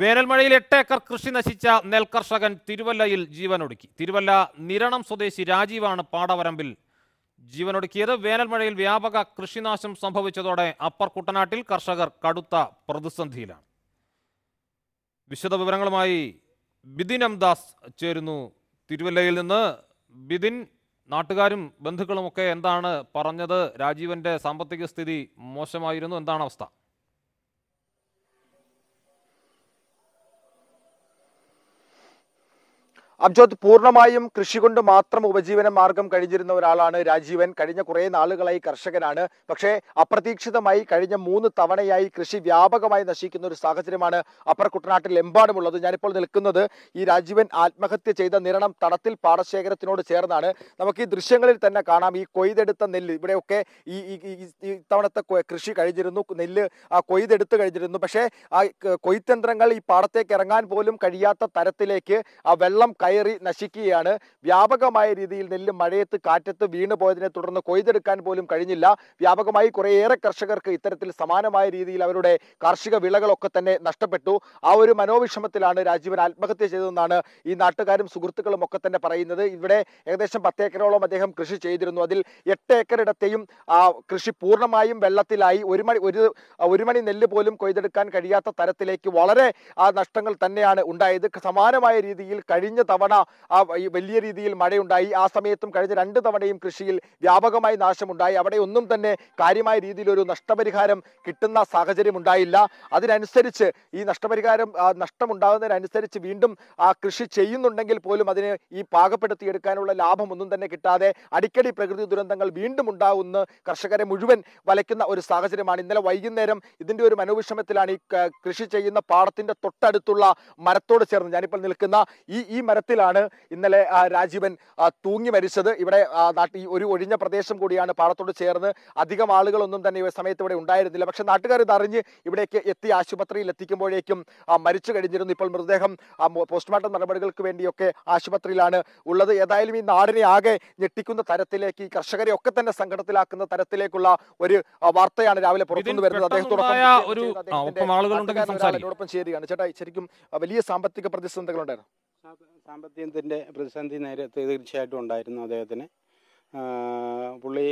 വേനൽമഴയിൽ എട്ടേക്കർ കൃഷി നശിച്ച നെൽകർഷകൻ തിരുവല്ലയിൽ ജീവനൊടുക്കി തിരുവല്ല നിരണം സ്വദേശി രാജീവാണ് പാടവരമ്പിൽ ജീവനൊടുക്കിയത് വേനൽമഴയിൽ വ്യാപക കൃഷിനാശം സംഭവിച്ചതോടെ അപ്പർ കുട്ടനാട്ടിൽ കർഷകർ കടുത്ത പ്രതിസന്ധിയിലാണ് വിശദ വിവരങ്ങളുമായി ബിദിൻ അംദാസ് ചേരുന്നു തിരുവല്ലയിൽ നിന്ന് ബിദിൻ നാട്ടുകാരും ബന്ധുക്കളുമൊക്കെ എന്താണ് പറഞ്ഞത് രാജീവന്റെ സാമ്പത്തിക സ്ഥിതി മോശമായിരുന്നു എന്താണ് അവസ്ഥ അബ്ജോദ് പൂർണ്ണമായും കൃഷി കൊണ്ട് മാത്രം ഉപജീവന മാർഗം കഴിഞ്ഞിരുന്ന ഒരാളാണ് രാജീവൻ കഴിഞ്ഞ കുറെ നാളുകളായി കർഷകനാണ് പക്ഷേ അപ്രതീക്ഷിതമായി കഴിഞ്ഞ മൂന്ന് തവണയായി കൃഷി വ്യാപകമായി നശിക്കുന്ന ഒരു സാഹചര്യമാണ് അപ്പർ കുട്ടനാട്ടിൽ എമ്പാടുമുള്ളത് ഞാനിപ്പോൾ നിൽക്കുന്നത് ഈ രാജീവൻ ആത്മഹത്യ ചെയ്ത നിരണം തടത്തിൽ പാടശേഖരത്തിനോട് ചേർന്നാണ് നമുക്ക് ഈ ദൃശ്യങ്ങളിൽ തന്നെ കാണാം ഈ കൊയ്തെടുത്ത നെല്ല് ഇവിടെയൊക്കെ ഈ ഇത്തവണത്തെ കൃഷി കഴിഞ്ഞിരുന്നു നെല്ല് കൊയ്തെടുത്ത് കഴിഞ്ഞിരുന്നു പക്ഷേ ആ കൊയ്ത്തന്ത്രങ്ങൾ ഈ പാടത്തേക്ക് ഇറങ്ങാൻ പോലും കഴിയാത്ത തരത്തിലേക്ക് ആ വെള്ളം കയറി നശിക്കുകയാണ് വ്യാപകമായ രീതിയിൽ നെല്ല് മഴയത്ത് കാറ്റത്ത് വീണു പോയതിനെ തുടർന്ന് കൊയ്തെടുക്കാൻ പോലും കഴിഞ്ഞില്ല വ്യാപകമായി കുറേയേറെ കർഷകർക്ക് ഇത്തരത്തിൽ സമാനമായ രീതിയിൽ അവരുടെ കാർഷിക വിളകളൊക്കെ തന്നെ നഷ്ടപ്പെട്ടു ആ ഒരു മനോവിഷമത്തിലാണ് രാജീവൻ ആത്മഹത്യ ചെയ്തതെന്നാണ് ഈ നാട്ടുകാരും സുഹൃത്തുക്കളും ഒക്കെ തന്നെ പറയുന്നത് ഇവിടെ ഏകദേശം പത്തേക്കറോളം ഏക്കറോളം അദ്ദേഹം കൃഷി ചെയ്തിരുന്നു അതിൽ എട്ട് ഏക്കറിടത്തെയും ആ കൃഷി പൂർണ്ണമായും വെള്ളത്തിലായി ഒരു മണി ഒരു ഒരു മണി നെല്ല് പോലും കൊയ്തെടുക്കാൻ കഴിയാത്ത തരത്തിലേക്ക് വളരെ ആ നഷ്ടങ്ങൾ തന്നെയാണ് ഉണ്ടായത് സമാനമായ രീതിയിൽ കഴിഞ്ഞ തവണ തവണ വലിയ രീതിയിൽ മഴയുണ്ടായി ആ സമയത്തും കഴിഞ്ഞ രണ്ട് തവണയും കൃഷിയിൽ വ്യാപകമായി നാശമുണ്ടായി അവിടെ ഒന്നും തന്നെ കാര്യമായ രീതിയിൽ ഒരു നഷ്ടപരിഹാരം കിട്ടുന്ന സാഹചര്യം ഉണ്ടായില്ല അതിനനുസരിച്ച് ഈ നഷ്ടപരിഹാരം നഷ്ടമുണ്ടാകുന്നതിനനുസരിച്ച് വീണ്ടും ആ കൃഷി ചെയ്യുന്നുണ്ടെങ്കിൽ പോലും അതിനെ ഈ പാകപ്പെടുത്തിയെടുക്കാനുള്ള ഒന്നും തന്നെ കിട്ടാതെ അടിക്കടി പ്രകൃതി ദുരന്തങ്ങൾ വീണ്ടും ഉണ്ടാവുന്ന കർഷകരെ മുഴുവൻ വലയ്ക്കുന്ന ഒരു സാഹചര്യമാണ് ഇന്നലെ വൈകുന്നേരം ഇതിൻ്റെ ഒരു മനോവിഷമത്തിലാണ് ഈ കൃഷി ചെയ്യുന്ന പാടത്തിൻ്റെ തൊട്ടടുത്തുള്ള മരത്തോട് ചേർന്ന് ഞാനിപ്പോൾ നിൽക്കുന്ന ഈ ഈ മര പാളത്തിലാണ് ഇന്നലെ രാജീവൻ തൂങ്ങി മരിച്ചത് ഇവിടെ നാട്ടിൽ ഒരു ഒഴിഞ്ഞ പ്രദേശം കൂടിയാണ് പാടത്തോട് ചേർന്ന് അധികം ആളുകളൊന്നും തന്നെ ഈ സമയത്ത് ഇവിടെ ഉണ്ടായിരുന്നില്ല പക്ഷെ നാട്ടുകാർ ഇതറിഞ്ഞ് ഇവിടേക്ക് എത്തി ആശുപത്രിയിൽ എത്തിക്കുമ്പോഴേക്കും മരിച്ചു കഴിഞ്ഞിരുന്നു ഇപ്പോൾ മൃതദേഹം പോസ്റ്റ്മോർട്ടം നടപടികൾക്ക് വേണ്ടിയൊക്കെ ആശുപത്രിയിലാണ് ഉള്ളത് ഏതായാലും ഈ നാടിനെ ആകെ ഞെട്ടിക്കുന്ന തരത്തിലേക്ക് ഈ കർഷകരെ ഒക്കെ തന്നെ സങ്കടത്തിലാക്കുന്ന തരത്തിലേക്കുള്ള ഒരു വാർത്തയാണ് രാവിലെ പുറത്തുനിന്ന് വരുന്നത് അദ്ദേഹത്തോടൊപ്പം ചേരുകയാണ് ചേട്ടാ ശരിക്കും വലിയ സാമ്പത്തിക പ്രതിസന്ധികളുണ്ടായിരുന്നു സാമ്പത്തികത്തിൻ്റെ പ്രതിസന്ധി നേരത്തെ തീർച്ചയായിട്ടും ഉണ്ടായിരുന്നു അദ്ദേഹത്തിന് പുള്ളി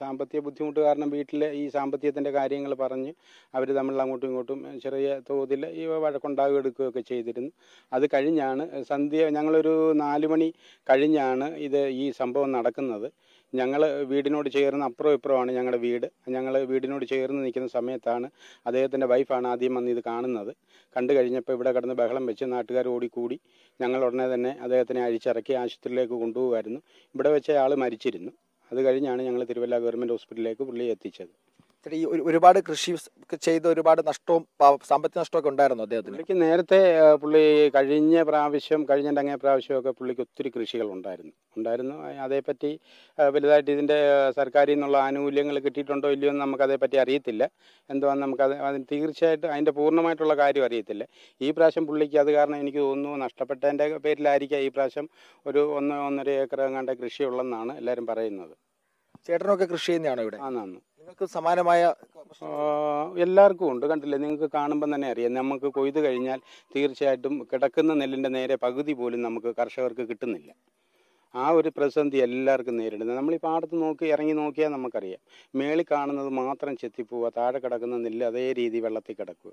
സാമ്പത്തിക ബുദ്ധിമുട്ട് കാരണം വീട്ടിലെ ഈ സാമ്പത്തികത്തിൻ്റെ കാര്യങ്ങൾ പറഞ്ഞ് അവർ തമ്മിൽ അങ്ങോട്ടും ഇങ്ങോട്ടും ചെറിയ തോതിൽ ഈ വഴക്കുണ്ടാകുക എടുക്കുകയൊക്കെ ചെയ്തിരുന്നു അത് കഴിഞ്ഞാണ് സന്ധ്യ ഞങ്ങളൊരു നാല് മണി കഴിഞ്ഞാണ് ഇത് ഈ സംഭവം നടക്കുന്നത് ഞങ്ങൾ വീടിനോട് ചേർന്ന് അപ്പുറം ഇപ്പുറമാണ് ഞങ്ങളുടെ വീട് ഞങ്ങൾ വീടിനോട് ചേർന്ന് നിൽക്കുന്ന സമയത്താണ് അദ്ദേഹത്തിൻ്റെ വൈഫാണ് ആദ്യം വന്ന് ഇത് കാണുന്നത് കണ്ടു കഴിഞ്ഞപ്പോൾ ഇവിടെ കിടന്ന് ബഹളം വെച്ച് നാട്ടുകാർ ഓടിക്കൂടി ഞങ്ങൾ ഉടനെ തന്നെ അദ്ദേഹത്തിനെ അഴിച്ചിറക്കി ആശുപത്രിയിലേക്ക് കൊണ്ടുപോകുമായിരുന്നു ഇവിടെ വെച്ച് അയാൾ മരിച്ചിരുന്നു അത് കഴിഞ്ഞാണ് ഞങ്ങൾ തിരുവല്ല ഗവൺമെൻറ് ഹോസ്പിറ്റലിലേക്ക് പുള്ളിയെ എത്തിച്ചത് ഒരുപാട് കൃഷി ചെയ്ത ചെയ്ത് ഒരുപാട് നഷ്ടവും സാമ്പത്തിക നഷ്ടമൊക്കെ ഉണ്ടായിരുന്നു അദ്ദേഹത്തിന് എനിക്ക് നേരത്തെ പുള്ളി കഴിഞ്ഞ പ്രാവശ്യം കഴിഞ്ഞ അങ്ങേ പ്രാവശ്യമൊക്കെ പുള്ളിക്ക് ഒത്തിരി കൃഷികൾ ഉണ്ടായിരുന്നു ഉണ്ടായിരുന്നു അതേപ്പറ്റി വലുതായിട്ട് ഇതിൻ്റെ സർക്കാരിൽ നിന്നുള്ള ആനുകൂല്യങ്ങൾ കിട്ടിയിട്ടുണ്ടോ ഇല്ലയോ എന്ന് നമുക്ക് അതേപ്പറ്റി അറിയത്തില്ല എന്തുവാന്ന് നമുക്ക് അത് അതിന് തീർച്ചയായിട്ടും അതിൻ്റെ പൂർണ്ണമായിട്ടുള്ള കാര്യം അറിയത്തില്ല ഈ പ്രാവശ്യം പുള്ളിക്ക് അത് കാരണം എനിക്ക് തോന്നുന്നു നഷ്ടപ്പെട്ടതിൻ്റെ പേരിലായിരിക്കാം ഈ പ്രാവശ്യം ഒരു ഒന്ന് ഒന്നര ഏക്കർ എങ്ങാണ്ട് കൃഷിയുള്ളെന്നാണ് എല്ലാവരും പറയുന്നത് ചേട്ടനൊക്കെ കൃഷി ചെയ്യുന്നതാണോ ഇവിടെ നിങ്ങൾക്ക് സമാനമായ എല്ലാവർക്കും ഉണ്ട് കണ്ടില്ലേ നിങ്ങൾക്ക് കാണുമ്പോൾ തന്നെ അറിയാം നമുക്ക് കൊയ്ത് കഴിഞ്ഞാൽ തീർച്ചയായിട്ടും കിടക്കുന്ന നെല്ലിൻ്റെ നേരെ പകുതി പോലും നമുക്ക് കർഷകർക്ക് കിട്ടുന്നില്ല ആ ഒരു പ്രതിസന്ധി എല്ലാവർക്കും നേരിടുന്നത് നമ്മൾ ഈ പാടത്ത് നോക്കി ഇറങ്ങി നോക്കിയാൽ നമുക്കറിയാം മേളിൽ കാണുന്നത് മാത്രം ചെത്തിപ്പോവുക താഴെ കിടക്കുന്ന നെല്ല് അതേ രീതി വെള്ളത്തിൽ കിടക്കുക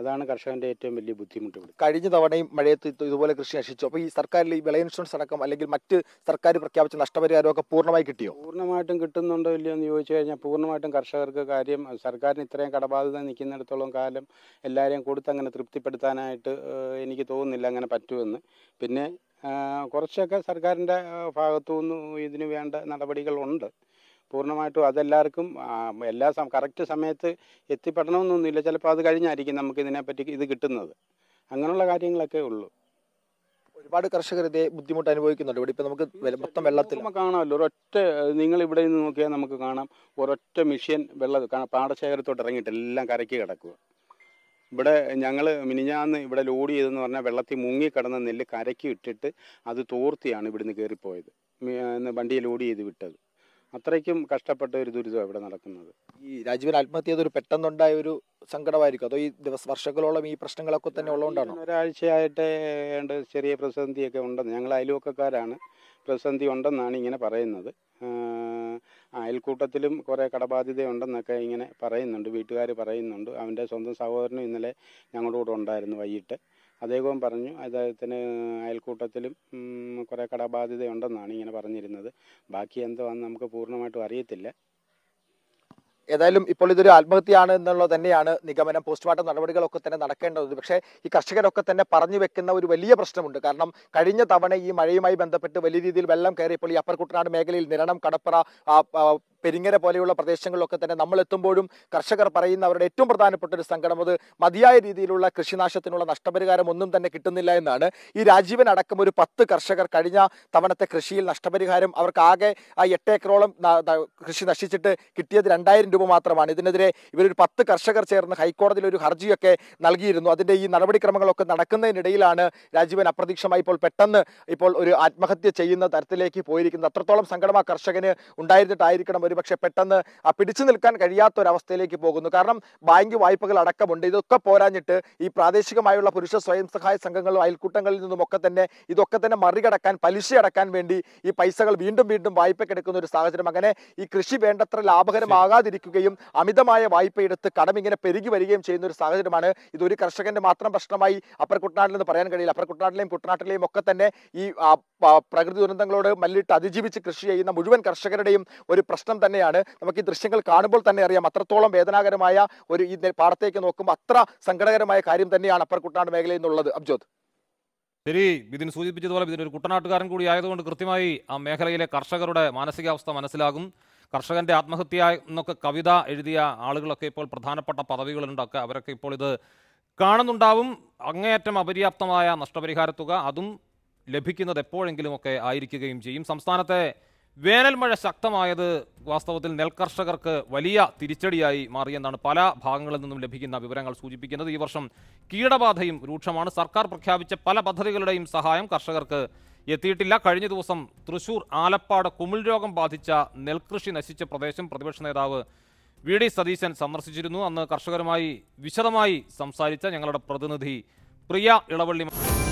അതാണ് കർഷകന്റെ ഏറ്റവും വലിയ ബുദ്ധിമുട്ട് കഴിഞ്ഞ തവണയും മഴയത്ത് ഇതുപോലെ കൃഷി നശിച്ചു അപ്പോൾ ഈ സർക്കാരിൽ ഈ വിള ഇൻഷുറൻസ് അടക്കം അല്ലെങ്കിൽ മറ്റ് സർക്കാർ പ്രഖ്യാപിച്ച നഷ്ടപരിഹാരമൊക്കെ പൂർണ്ണമായി കിട്ടിയോ പൂർണ്ണമായിട്ടും കിട്ടുന്നുണ്ടോ ഇല്ലയോ എന്ന് ചോദിച്ചു കഴിഞ്ഞാൽ പൂർണ്ണമായിട്ടും കർഷകർക്ക് കാര്യം സർക്കാരിന് ഇത്രയും കടബാധ്യത നിൽക്കുന്നിടത്തോളം കാലം എല്ലാവരെയും കൊടുത്ത് അങ്ങനെ തൃപ്തിപ്പെടുത്താനായിട്ട് എനിക്ക് തോന്നുന്നില്ല അങ്ങനെ പറ്റുമെന്ന് പിന്നെ കുറച്ചൊക്കെ സർക്കാരിൻ്റെ ഭാഗത്തു നിന്ന് ഇതിന് വേണ്ട നടപടികളുണ്ട് പൂർണ്ണമായിട്ടും അതെല്ലാവർക്കും എല്ലാ കറക്റ്റ് സമയത്ത് എത്തിപ്പെടണമെന്നൊന്നുമില്ല ചിലപ്പോൾ അത് കഴിഞ്ഞായിരിക്കും നമുക്ക് ഇതിനെപ്പറ്റി ഇത് കിട്ടുന്നത് അങ്ങനെയുള്ള കാര്യങ്ങളൊക്കെ ഉള്ളൂ ഒരുപാട് കർഷകർ ഇതേ ബുദ്ധിമുട്ട് അനുഭവിക്കുന്നുണ്ട് ഇവിടെ ഇപ്പൊ നമുക്ക് മൊത്തം വെള്ളത്തിൽ നമുക്ക് കാണാമല്ലോ ഒരൊറ്റ നിങ്ങൾ ഇവിടെ നിന്ന് നോക്കിയാൽ നമുക്ക് കാണാം ഒരൊറ്റ മെഷീൻ വെള്ളം പാടശേഖരത്തോട്ട് ഇറങ്ങിയിട്ട് എല്ലാം കരയ്ക്ക് കിടക്കുക ഇവിടെ ഞങ്ങൾ മിനിഞ്ഞാന്ന് ഇവിടെ ലോഡ് ചെയ്തെന്ന് പറഞ്ഞാൽ വെള്ളത്തിൽ മുങ്ങിക്കിടന്ന നെല്ല് കരയ്ക്ക് ഇട്ടിട്ട് അത് തോർത്തിയാണ് ഇവിടുന്ന് കയറിപ്പോയത് വണ്ടിയെ ലോഡ് ചെയ്ത് വിട്ടത് അത്രയ്ക്കും കഷ്ടപ്പെട്ട ഒരു ദുരിതമാണ് ഇവിടെ നടക്കുന്നത് ഈ രാജീവൻ ആത്മഹത്യ ചെയ്തൊരു പെട്ടെന്നുണ്ടായ ഒരു സങ്കടമായിരിക്കും അതോ ഈ ദിവസം വർഷങ്ങളോളം ഈ പ്രശ്നങ്ങളൊക്കെ തന്നെ ഉള്ളതുകൊണ്ടാണ് ഒരാഴ്ചയായിട്ട് ചെറിയ പ്രതിസന്ധിയൊക്കെ ഉണ്ടെന്ന് ഞങ്ങൾ അയൽവക്കക്കാരാണ് പ്രതിസന്ധി ഉണ്ടെന്നാണ് ഇങ്ങനെ പറയുന്നത് അയൽക്കൂട്ടത്തിലും കുറേ കടബാധ്യതയുണ്ടെന്നൊക്കെ ഇങ്ങനെ പറയുന്നുണ്ട് വീട്ടുകാർ പറയുന്നുണ്ട് അവൻ്റെ സ്വന്തം സഹോദരനും ഇന്നലെ ഞങ്ങളുടെ കൂടെ ഉണ്ടായിരുന്നു വൈകിട്ട് അദ്ദേഹവും പറഞ്ഞു അദ്ദേഹത്തിന് അയൽക്കൂട്ടത്തിലും കുറേ കടബാധ്യതയുണ്ടെന്നാണ് ഇങ്ങനെ പറഞ്ഞിരുന്നത് ബാക്കി എന്തുവാണെന്ന് നമുക്ക് പൂർണ്ണമായിട്ടും അറിയത്തില്ല ഏതായാലും ഇപ്പോൾ ഇതൊരു ആത്മഹത്യയാണ് എന്നുള്ളത് തന്നെയാണ് നിഗമനം പോസ്റ്റ്മോർട്ടം നടപടികളൊക്കെ തന്നെ നടക്കേണ്ടത് പക്ഷേ ഈ കർഷകരൊക്കെ തന്നെ പറഞ്ഞു വെക്കുന്ന ഒരു വലിയ പ്രശ്നമുണ്ട് കാരണം കഴിഞ്ഞ തവണ ഈ മഴയുമായി ബന്ധപ്പെട്ട് വലിയ രീതിയിൽ വെള്ളം കയറിയപ്പോൾ ഈ അപ്പർ കുട്ടനാട് മേഖലയിൽ നിരണം കടപ്പുറ പെരിങ്ങര പോലെയുള്ള പ്രദേശങ്ങളിലൊക്കെ തന്നെ നമ്മൾ എത്തുമ്പോഴും കർഷകർ പറയുന്ന അവരുടെ ഏറ്റവും പ്രധാനപ്പെട്ട ഒരു സങ്കടം അത് മതിയായ രീതിയിലുള്ള കൃഷിനാശത്തിനുള്ള നഷ്ടപരിഹാരം ഒന്നും തന്നെ കിട്ടുന്നില്ല എന്നാണ് ഈ രാജീവൻ അടക്കം ഒരു പത്ത് കർഷകർ കഴിഞ്ഞ തവണത്തെ കൃഷിയിൽ നഷ്ടപരിഹാരം അവർക്ക് ആകെ ആ എട്ട് ഏക്കറോളം കൃഷി നശിച്ചിട്ട് കിട്ടിയത് രണ്ടായിരം രൂപ മാത്രമാണ് ഇതിനെതിരെ ഇവരൊരു പത്ത് കർഷകർ ചേർന്ന് ഹൈക്കോടതിയിൽ ഒരു ഹർജിയൊക്കെ നൽകിയിരുന്നു അതിൻ്റെ ഈ നടപടിക്രമങ്ങളൊക്കെ നടക്കുന്നതിനിടയിലാണ് രാജീവൻ അപ്രതീക്ഷമായി ഇപ്പോൾ പെട്ടെന്ന് ഇപ്പോൾ ഒരു ആത്മഹത്യ ചെയ്യുന്ന തരത്തിലേക്ക് പോയിരിക്കുന്നത് അത്രത്തോളം സങ്കടം ആ കർഷകന് ഉണ്ടായിരുന്നിട്ടായിരിക്കണം ഒരുപക്ഷെ പെട്ടെന്ന് പിടിച്ചു നിൽക്കാൻ കഴിയാത്ത ഒരവസ്ഥയിലേക്ക് പോകുന്നു കാരണം ബാങ്ക് വായ്പകൾ അടക്കമുണ്ട് ഇതൊക്കെ പോരാഞ്ഞിട്ട് ഈ പ്രാദേശികമായുള്ള പുരുഷ സ്വയം സഹായ സംഘങ്ങളും അയൽക്കൂട്ടങ്ങളിൽ നിന്നുമൊക്കെ തന്നെ ഇതൊക്കെ തന്നെ മറികടക്കാൻ പലിശ അടക്കാൻ വേണ്ടി ഈ പൈസകൾ വീണ്ടും വീണ്ടും വായ്പക്കെടുക്കുന്ന ഒരു സാഹചര്യം അങ്ങനെ ഈ കൃഷി വേണ്ടത്ര ലാഭകരമാകാതിരിക്കുകയും അമിതമായ കടം ഇങ്ങനെ പെരുകി വരികയും ചെയ്യുന്ന ഒരു സാഹചര്യമാണ് ഇതൊരു കർഷകന്റെ മാത്രം പ്രശ്നമായി അപ്പർ കുട്ടനാട്ടിൽ നിന്ന് പറയാൻ കഴിയില്ല അപ്പർ കുട്ടനാട്ടിലെയും കുട്ടനാട്ടിലെയും ഒക്കെ തന്നെ ഈ പ്രകൃതി ദുരന്തങ്ങളോട് മല്ലിട്ട് അതിജീവിച്ച് കൃഷി ചെയ്യുന്ന മുഴുവൻ കർഷകരുടെയും ഒരു പ്രശ്നം വേദനാജനകം തന്നെയാണ് നമുക്ക് ഈ ദൃശ്യങ്ങൾ കാണുമ്പോൾ തന്നെ അറിയാം അത്രത്തോളം വേദനാകരമായ ഒരു ഈ പാടത്തേക്ക് നോക്കുമ്പോൾ അത്ര സങ്കടകരമായ കാര്യം തന്നെയാണ് അപ്പർ കുട്ടനാട് മേഖലയിൽ നിന്നുള്ളത് അബ്ജോദ് ശരി ഇതിന് സൂചിപ്പിച്ചതുപോലെ ഇതിനൊരു കുട്ടനാട്ടുകാരൻ കൂടി ആയതുകൊണ്ട് കൃത്യമായി ആ മേഖലയിലെ കർഷകരുടെ മാനസികാവസ്ഥ മനസ്സിലാകും കർഷകന്റെ ആത്മഹത്യ എന്നൊക്കെ കവിത എഴുതിയ ആളുകളൊക്കെ ഇപ്പോൾ പ്രധാനപ്പെട്ട പദവികളുണ്ടൊക്കെ അവരൊക്കെ ഇപ്പോൾ ഇത് കാണുന്നുണ്ടാവും അങ്ങേയറ്റം അപര്യാപ്തമായ നഷ്ടപരിഹാര തുക അതും ലഭിക്കുന്നത് എപ്പോഴെങ്കിലുമൊക്കെ ആയിരിക്കുകയും ചെയ്യും സംസ്ഥാനത്തെ വേനൽ മഴ ശക്തമായത് വാസ്തവത്തിൽ നെൽകർഷകർക്ക് വലിയ തിരിച്ചടിയായി മാറിയെന്നാണ് പല ഭാഗങ്ങളിൽ നിന്നും ലഭിക്കുന്ന വിവരങ്ങൾ സൂചിപ്പിക്കുന്നത് ഈ വർഷം കീടബാധയും രൂക്ഷമാണ് സർക്കാർ പ്രഖ്യാപിച്ച പല പദ്ധതികളുടെയും സഹായം കർഷകർക്ക് എത്തിയിട്ടില്ല കഴിഞ്ഞ ദിവസം തൃശൂർ ആലപ്പാട് കുമിൾ രോഗം ബാധിച്ച നെൽകൃഷി നശിച്ച പ്രദേശം പ്രതിപക്ഷ നേതാവ് വി ഡി സതീശൻ സന്ദർശിച്ചിരുന്നു അന്ന് കർഷകരുമായി വിശദമായി സംസാരിച്ച ഞങ്ങളുടെ പ്രതിനിധി പ്രിയ ഇളവള്ളി